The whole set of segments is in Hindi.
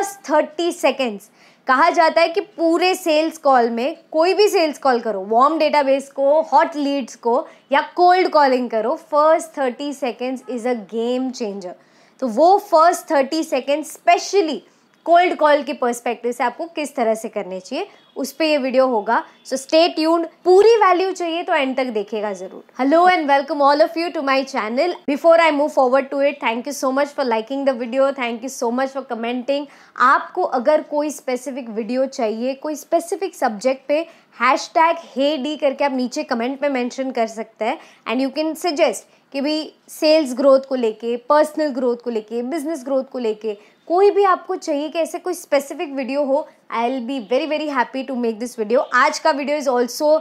जस्ट थर्टी सेकेंड्स कहा जाता है कि पूरे सेल्स कॉल में कोई भी सेल्स कॉल करो वार्म डेटाबेस को हॉट लीड्स को या कोल्ड कॉलिंग करो first thirty seconds is a game changer तो वो first thirty second specially cold call के पर्सपेक्टिव से आपको किस तरह से करने चाहिए उस पर ये वीडियो होगा सो स्टे ट्यून्ड पूरी वैल्यू चाहिए तो एंड तक देखेगा जरूर hello and welcome all of you to my channel before I move forward to it thank you so much for liking the video thank you so much for commenting आपको अगर कोई स्पेसिफिक वीडियो चाहिए कोई स्पेसिफिक सब्जेक्ट पे हैश टैग हे डी करके आप नीचे कमेंट में मैंशन कर सकते हैं एंड यू कैन सजेस्ट कि भी सेल्स ग्रोथ को लेके पर्सनल ग्रोथ को लेके बिजनेस ग्रोथ को लेके कोई भी आपको चाहिए कि ऐसे कोई स्पेसिफिक वीडियो हो I will be very very happy to make this video आज का video is also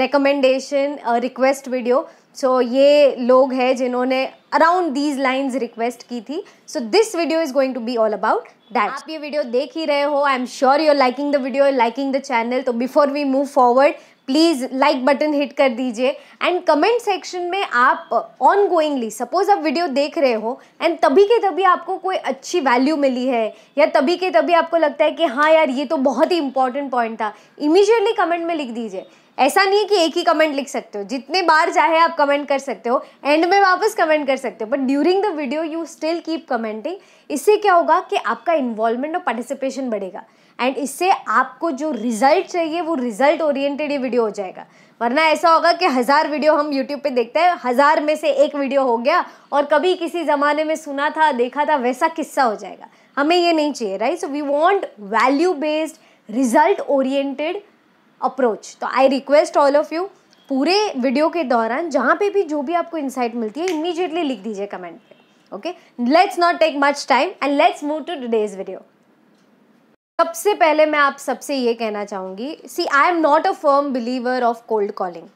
recommendation request video so ये लोग हैं जिन्होंने अराउंड दीज लाइन्स रिक्वेस्ट की थी so this video is going to be all about that आप ये वीडियो देख ही रहे हो I am sure you are liking the video liking the channel तो before we move forward please like button hit कर दीजिए एंड कमेंट सेक्शन में आप ऑन गोइंगली सपोज़ आप वीडियो देख रहे हो एंड तभी के तभी आपको कोई अच्छी वैल्यू मिली है या तभी के तभी आपको लगता है कि हाँ यार ये तो बहुत ही इंपॉर्टेंट पॉइंट था इमीजिएटली कमेंट में लिख दीजिए ऐसा नहीं है कि एक ही कमेंट लिख सकते हो जितने बार चाहे आप कमेंट कर सकते हो एंड में वापस कमेंट कर सकते हो but during the video you still keep commenting इससे क्या होगा कि आपका इन्वॉल्वमेंट और पार्टिसिपेशन बढ़ेगा एंड इससे आपको जो रिजल्ट चाहिए वो रिजल्ट ओरिएंटेड ही वीडियो हो जाएगा वरना ऐसा होगा कि हज़ार वीडियो हम यूट्यूब पे देखते हैं हज़ार में से एक वीडियो हो गया और कभी किसी ज़माने में सुना था देखा था वैसा किस्सा हो जाएगा हमें ये नहीं चाहिए right so we want value based result oriented approach तो I request all of you पूरे वीडियो के दौरान जहाँ पे भी जो भी आपको इंसाइट मिलती है इमीजिएटली लिख दीजिए कमेंट पे okay let's not take much time and let's move today's video सबसे पहले मैं आप सबसे ये कहना चाहूँगी see I am not a firm believer of cold calling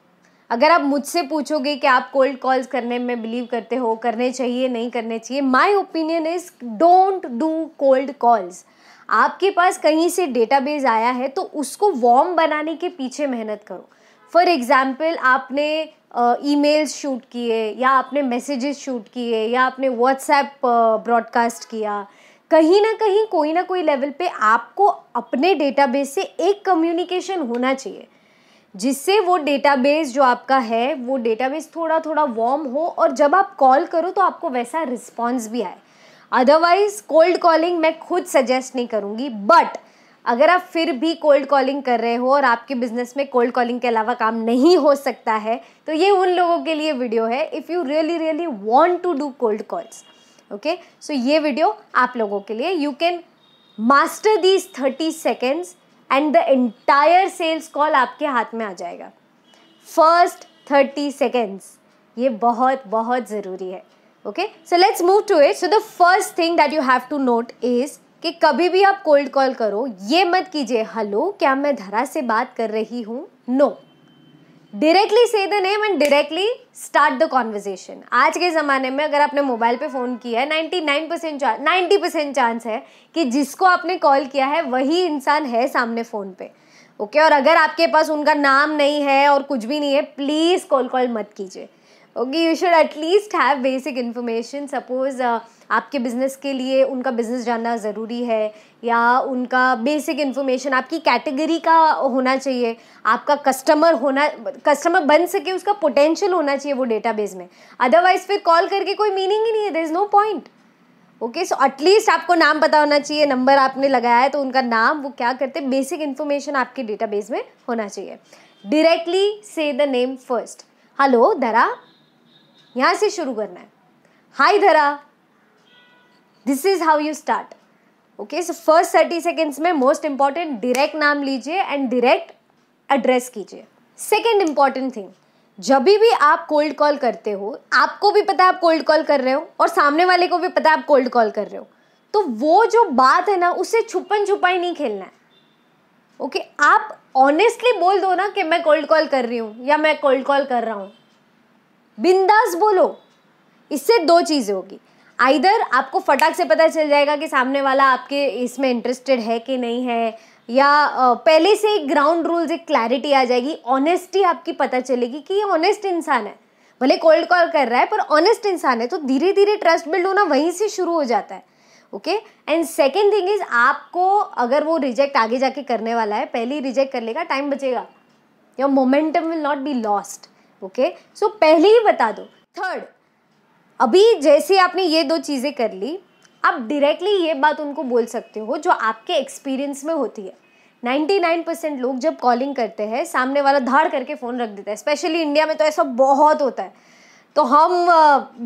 अगर आप मुझसे पूछोगे कि आप कोल्ड कॉल्स करने में बिलीव करते हो करने चाहिए नहीं करने चाहिए my opinion is don't do cold calls आपके पास कहीं से डेटाबेस आया है तो उसको वॉर्म बनाने के पीछे मेहनत करो फॉर एग्ज़ाम्पल आपने ई मेल्स शूट किए या आपने मैसेजेस शूट किए या आपने व्हाट्सएप ब्रॉडकास्ट किया कहीं ना कहीं कोई ना कोई लेवल पे आपको अपने डेटाबेस से एक कम्युनिकेशन होना चाहिए जिससे वो डेटाबेस जो आपका है वो डेटाबेस थोड़ा थोड़ा वार्म हो और जब आप कॉल करो तो आपको वैसा रिस्पॉन्स भी आए अदरवाइज कोल्ड कॉलिंग मैं खुद सजेस्ट नहीं करूँगी बट अगर आप फिर भी कोल्ड कॉलिंग कर रहे हो और आपके बिजनेस में कोल्ड कॉलिंग के अलावा काम नहीं हो सकता है तो ये उन लोगों के लिए वीडियो है if you really really want to do cold calls okay so ये वीडियो आप लोगों के लिए you can master these thirty seconds and the entire sales call आपके हाथ में आ जाएगा फर्स्ट थर्टी सेकेंड्स ये बहुत बहुत ज़रूरी है okay so let's move to it so the first thing that you have to note is कि कभी भी आप कोल्ड कॉल करो ये मत कीजिए हेलो क्या मैं धरा से बात कर रही हूँ नो no. डायरेक्टली से the name and directly start the conversation आज के ज़माने में अगर आपने मोबाइल पे फ़ोन किया है ninety nine percent chance ninety percent chance है कि जिसको आपने कॉल किया है वही इंसान है सामने फ़ोन पे ओके okay? और अगर आपके पास उनका नाम नहीं है और कुछ भी नहीं है प्लीज़ कॉल कॉल मत कीजिए okay you should at least have basic information suppose आपके बिजनेस के लिए उनका बिजनेस जानना ज़रूरी है या उनका बेसिक इन्फॉर्मेशन आपकी कैटेगरी का होना चाहिए आपका कस्टमर होना कस्टमर बन सके उसका पोटेंशियल होना चाहिए वो डेटाबेस में अदरवाइज फिर कॉल करके कोई मीनिंग ही नहीं है there is no point okay so at least आपको नाम पता होना चाहिए नंबर आपने लगाया है तो उनका नाम वो क्या करते हैं बेसिक इन्फॉर्मेशन आपके डेटाबेस में होना चाहिए डायरेक्टली से द नेम फर्स्ट हेलो दरा यहाँ से शुरू करना है hi Dhara this is how you start okay so first thirty seconds में मोस्ट इंपॉर्टेंट डायरेक्ट नाम लीजिए एंड डायरेक्ट एड्रेस कीजिए सेकेंड इंपॉर्टेंट थिंग जब भी आप कोल्ड कॉल करते हो आपको भी पता है आप कोल्ड कॉल कर रहे हो और सामने वाले को भी पता है आप कोल्ड कॉल कर रहे हो तो वो जो बात है ना उसे छुपन छुपाई नहीं खेलना है ओके okay? आप ऑनेस्टली बोल दो ना कि मैं कोल्ड कॉल कर रही हूँ या मैं कोल्ड कॉल कर रहा हूँ बिंदास बोलो इससे दो चीज़ें होगी आइधर आपको फटाक से पता चल जाएगा कि सामने वाला आपके इसमें इंटरेस्टेड है कि नहीं है या पहले से एक ग्राउंड रूल्स एक क्लैरिटी आ जाएगी ऑनेस्टी आपकी पता चलेगी कि ये ऑनेस्ट इंसान है भले कोल्ड कॉल कर रहा है पर ऑनेस्ट इंसान है तो धीरे धीरे ट्रस्ट बिल्ड होना वहीं से शुरू हो जाता है okay and second thing is आपको अगर वो रिजेक्ट आगे जाके करने वाला है पहले ही रिजेक्ट कर लेगा टाइम बचेगा your momentum will not be lost okay so पहले ही बता दो थर्ड अभी जैसे आपने ये दो चीज़ें कर ली आप डायरेक्टली ये बात उनको बोल सकते हो जो आपके एक्सपीरियंस में होती है 99 परसेंट लोग जब कॉलिंग करते हैं सामने वाला धाड़ करके फ़ोन रख देता है स्पेशली इंडिया में तो ऐसा बहुत होता है तो हम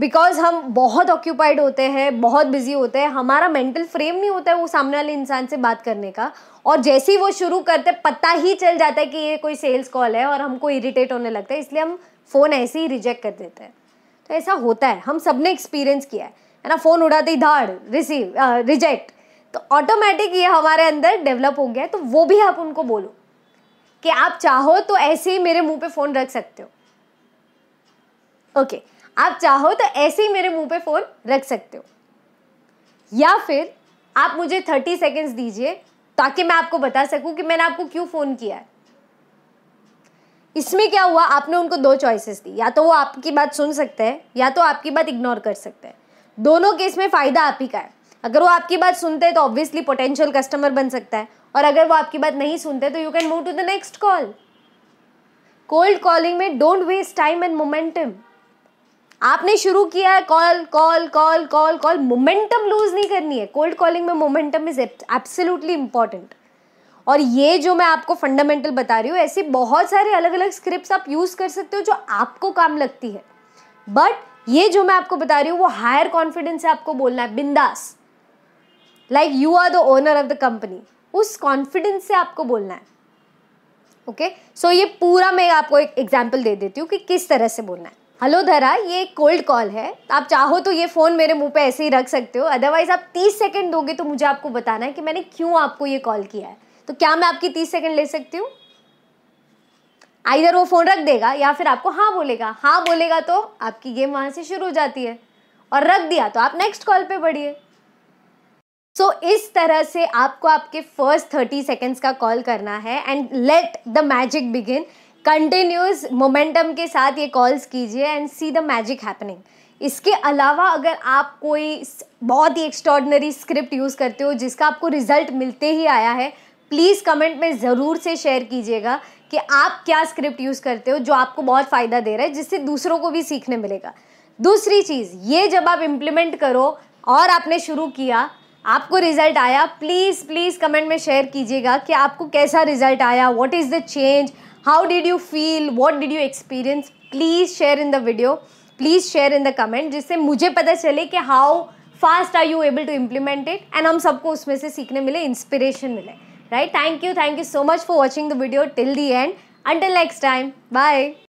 बिकॉज हम बहुत ऑक्यूपाइड होते हैं बहुत बिजी होते हैं हमारा मेंटल फ्रेम नहीं होता है वो सामने वाले इंसान से बात करने का और जैसे ही वो शुरू करते पता ही चल जाता है कि ये कोई सेल्स कॉल है और हमको इरिटेट होने लगता है इसलिए हम फ़ोन ऐसे ही रिजेक्ट कर देते हैं तो ऐसा होता है हम सब ने एक्सपीरियंस किया है है ना फ़ोन उड़ाते ही धाड़ रिसीव रिजेक्ट तो ऑटोमेटिक ये हमारे अंदर डेवलप हो गया है तो वो भी आप उनको बोलो कि आप चाहो तो ऐसे ही मेरे मुंह पे फ़ोन रख सकते हो ओके आप चाहो तो ऐसे ही मेरे मुंह पे फ़ोन रख सकते हो या फिर आप मुझे थर्टी सेकेंड्स दीजिए ताकि मैं आपको बता सकूं कि मैंने आपको क्यों फ़ोन किया है इसमें क्या हुआ आपने उनको दो चॉइसेस दी या तो वो आपकी बात सुन सकते हैं या तो आपकी बात इग्नोर कर सकते हैं दोनों केस में फ़ायदा आप ही का है अगर वो आपकी बात सुनते हैं तो ऑब्वियसली पोटेंशियल कस्टमर बन सकता है और अगर वो आपकी बात नहीं सुनते तो you can move to the next call cold calling में don't waste time and momentum आपने शुरू किया है call call call call call momentum lose नहीं करनी है कोल्ड कॉलिंग में मोमेंटम इज एब्सोल्युटली इंपॉर्टेंट और ये जो मैं आपको फंडामेंटल बता रही हूँ ऐसे बहुत सारे अलग अलग स्क्रिप्ट आप यूज़ कर सकते हो जो आपको काम लगती है बट ये जो मैं आपको बता रही हूँ वो हायर कॉन्फिडेंस से आपको बोलना है बिंदास like you are the owner of the company उस कॉन्फिडेंस से आपको बोलना है ओके okay? सो so ये पूरा मैं आपको एक एग्जाम्पल दे देती हूँ कि किस तरह से बोलना है हेलो धरा ये कोल्ड कॉल है आप चाहो तो ये फ़ोन मेरे मुंह पे ऐसे ही रख सकते हो अदरवाइज़ आप तीस सेकंड दोगे तो मुझे आपको बताना है कि मैंने क्यों आपको ये कॉल किया है तो क्या मैं आपकी तीस सेकंड ले सकती हूँ आइधर वो फ़ोन रख देगा या फिर आपको हाँ बोलेगा हाँ बोलेगा तो आपकी गेम वहाँ से शुरू हो जाती है और रख दिया तो आप नेक्स्ट कॉल पर बढ़िए सो so, इस तरह से आपको आपके फर्स्ट थर्टी सेकेंड्स का कॉल करना है and let the magic begin continuous momentum के साथ ये कॉल्स कीजिए and see the magic happening इसके अलावा अगर आप कोई बहुत ही एक्स्ट्रॉडनरी स्क्रिप्ट यूज़ करते हो जिसका आपको रिजल्ट मिलते ही आया है प्लीज़ कमेंट में ज़रूर से शेयर कीजिएगा कि आप क्या स्क्रिप्ट यूज़ करते हो जो आपको बहुत फ़ायदा दे रहा है जिससे दूसरों को भी सीखने मिलेगा दूसरी चीज़ ये जब आप इम्प्लीमेंट करो और आपने शुरू किया आपको रिजल्ट आया प्लीज़ प्लीज़ कमेंट में शेयर कीजिएगा कि आपको कैसा रिजल्ट आया what is the change how did you feel what did you experience please share in the video please share in the comment जिससे मुझे पता चले कि how fast are you able to implement it and हम सबको उसमें से सीखने मिले इंस्पिरेशन मिले right thank you thank you so much for watching the video till the end until next time bye